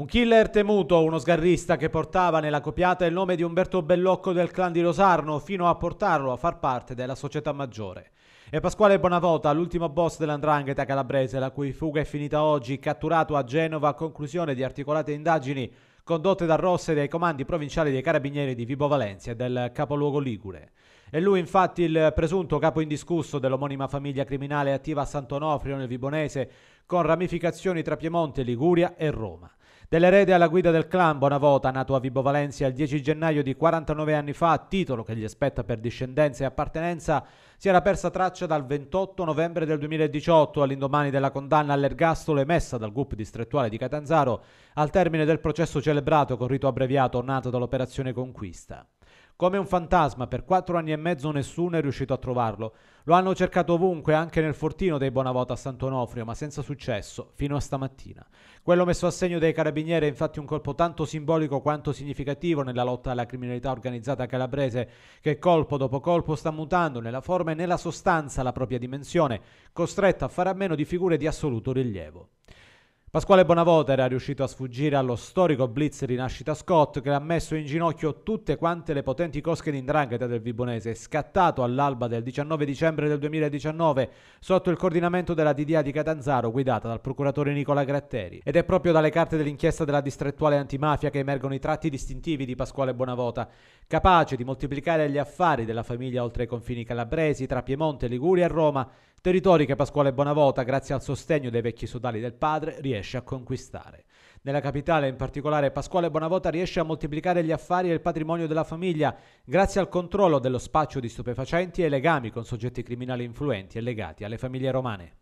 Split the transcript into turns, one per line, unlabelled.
Un killer temuto, uno sgarrista che portava nella copiata il nome di Umberto Bellocco del clan di Rosarno fino a portarlo a far parte della società maggiore. E Pasquale Bonavota, l'ultimo boss dell'andrangheta calabrese, la cui fuga è finita oggi, catturato a Genova a conclusione di articolate indagini condotte da Rosse dai comandi provinciali dei carabinieri di Vibo Valencia e del capoluogo Ligure. È lui infatti il presunto capo indiscusso dell'omonima famiglia criminale attiva a Sant'Onofrio nel Vibonese, con ramificazioni tra Piemonte, Liguria e Roma. Dell'erede alla guida del clan Bonavota, nato a Vibo Valencia il 10 gennaio di 49 anni fa, titolo che gli aspetta per discendenza e appartenenza, si era persa traccia dal 28 novembre del 2018 all'indomani della condanna all'ergastolo emessa dal GUP distrettuale di Catanzaro al termine del processo celebrato con rito abbreviato nato dall'operazione Conquista. Come un fantasma, per quattro anni e mezzo nessuno è riuscito a trovarlo. Lo hanno cercato ovunque, anche nel fortino dei Bonavota a Sant'Onofrio, ma senza successo, fino a stamattina. Quello messo a segno dai carabinieri è infatti un colpo tanto simbolico quanto significativo nella lotta alla criminalità organizzata calabrese, che colpo dopo colpo sta mutando nella forma e nella sostanza la propria dimensione, costretta a fare a meno di figure di assoluto rilievo. Pasquale Bonavota era riuscito a sfuggire allo storico blitz rinascita Scott che ha messo in ginocchio tutte quante le potenti cosche di indrangheta del Vibonese, scattato all'alba del 19 dicembre del 2019 sotto il coordinamento della DDA di Catanzaro guidata dal procuratore Nicola Gratteri. Ed è proprio dalle carte dell'inchiesta della distrettuale antimafia che emergono i tratti distintivi di Pasquale Bonavota, capace di moltiplicare gli affari della famiglia oltre i confini calabresi, tra Piemonte, Liguria e Roma, territori che Pasquale Bonavota, grazie al sostegno dei vecchi sodali del padre, riesce a conquistare. Nella capitale, in particolare, Pasquale Bonavota riesce a moltiplicare gli affari e il patrimonio della famiglia grazie al controllo dello spaccio di stupefacenti e legami con soggetti criminali influenti e legati alle famiglie romane.